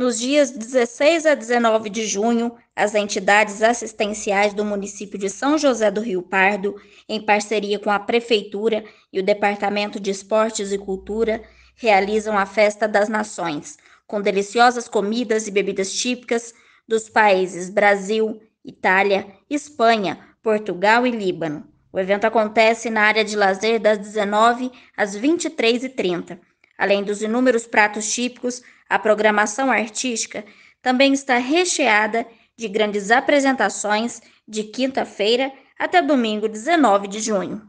Nos dias 16 a 19 de junho, as entidades assistenciais do município de São José do Rio Pardo, em parceria com a Prefeitura e o Departamento de Esportes e Cultura, realizam a Festa das Nações, com deliciosas comidas e bebidas típicas dos países Brasil, Itália, Espanha, Portugal e Líbano. O evento acontece na área de lazer das 19 às 23h30 Além dos inúmeros pratos típicos, a programação artística também está recheada de grandes apresentações de quinta-feira até domingo 19 de junho.